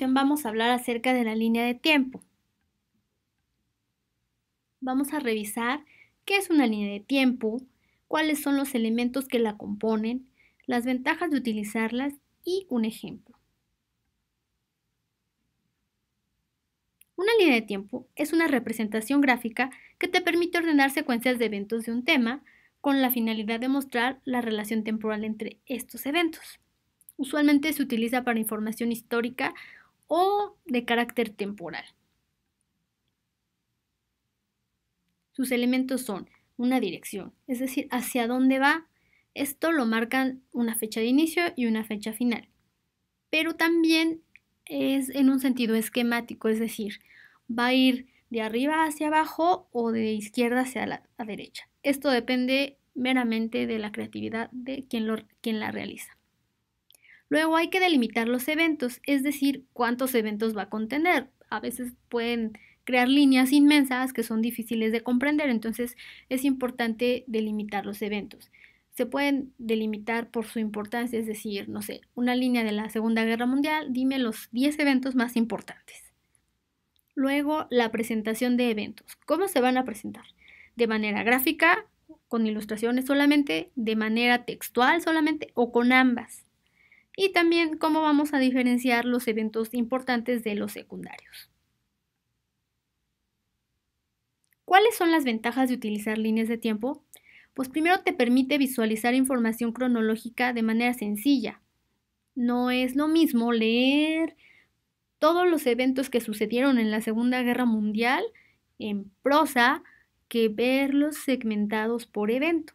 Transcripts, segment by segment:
vamos a hablar acerca de la línea de tiempo. Vamos a revisar qué es una línea de tiempo, cuáles son los elementos que la componen, las ventajas de utilizarlas y un ejemplo. Una línea de tiempo es una representación gráfica que te permite ordenar secuencias de eventos de un tema con la finalidad de mostrar la relación temporal entre estos eventos. Usualmente se utiliza para información histórica o de carácter temporal. Sus elementos son una dirección, es decir, hacia dónde va. Esto lo marcan una fecha de inicio y una fecha final. Pero también es en un sentido esquemático, es decir, va a ir de arriba hacia abajo o de izquierda hacia la derecha. Esto depende meramente de la creatividad de quien, quien la realiza. Luego hay que delimitar los eventos, es decir, cuántos eventos va a contener. A veces pueden crear líneas inmensas que son difíciles de comprender, entonces es importante delimitar los eventos. Se pueden delimitar por su importancia, es decir, no sé, una línea de la Segunda Guerra Mundial, dime los 10 eventos más importantes. Luego, la presentación de eventos. ¿Cómo se van a presentar? ¿De manera gráfica, con ilustraciones solamente, de manera textual solamente o con ambas? y también cómo vamos a diferenciar los eventos importantes de los secundarios. ¿Cuáles son las ventajas de utilizar líneas de tiempo? Pues primero te permite visualizar información cronológica de manera sencilla. No es lo mismo leer todos los eventos que sucedieron en la Segunda Guerra Mundial en prosa que verlos segmentados por evento.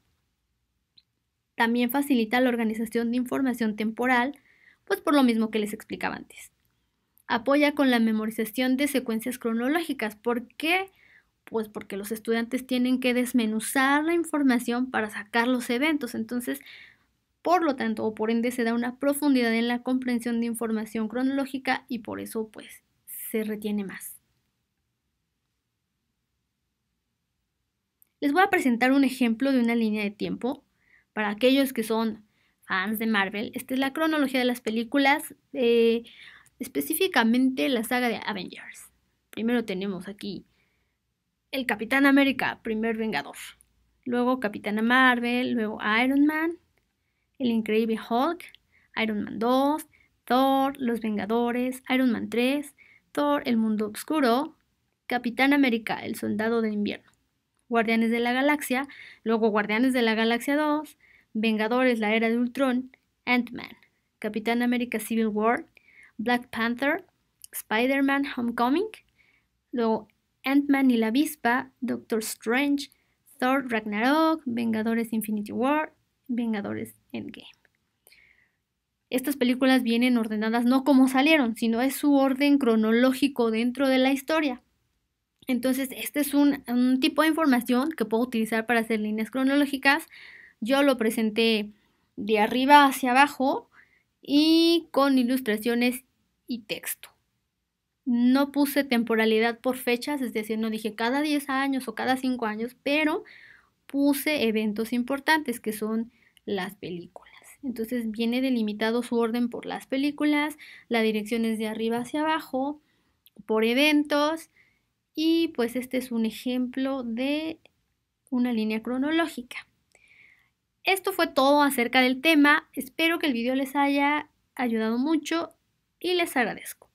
También facilita la organización de información temporal, pues por lo mismo que les explicaba antes. Apoya con la memorización de secuencias cronológicas. ¿Por qué? Pues porque los estudiantes tienen que desmenuzar la información para sacar los eventos. Entonces, por lo tanto, o por ende, se da una profundidad en la comprensión de información cronológica y por eso, pues, se retiene más. Les voy a presentar un ejemplo de una línea de tiempo para aquellos que son fans de Marvel, esta es la cronología de las películas, eh, específicamente la saga de Avengers. Primero tenemos aquí el Capitán América, primer Vengador. Luego Capitana Marvel, luego Iron Man, el Increíble Hulk, Iron Man 2, Thor, Los Vengadores, Iron Man 3, Thor, El Mundo Oscuro, Capitán América, El Soldado de Invierno, Guardianes de la Galaxia, luego Guardianes de la Galaxia 2, Vengadores, la era de Ultron, Ant-Man, Capitán América Civil War, Black Panther, Spider-Man Homecoming, luego Ant-Man y la avispa, Doctor Strange, Thor Ragnarok, Vengadores Infinity War, Vengadores Endgame. Estas películas vienen ordenadas no como salieron, sino es su orden cronológico dentro de la historia. Entonces, este es un tipo de información que puedo utilizar para hacer líneas cronológicas yo lo presenté de arriba hacia abajo y con ilustraciones y texto. No puse temporalidad por fechas, es decir, no dije cada 10 años o cada 5 años, pero puse eventos importantes que son las películas. Entonces viene delimitado su orden por las películas, la dirección es de arriba hacia abajo, por eventos y pues este es un ejemplo de una línea cronológica. Esto fue todo acerca del tema. Espero que el video les haya ayudado mucho y les agradezco.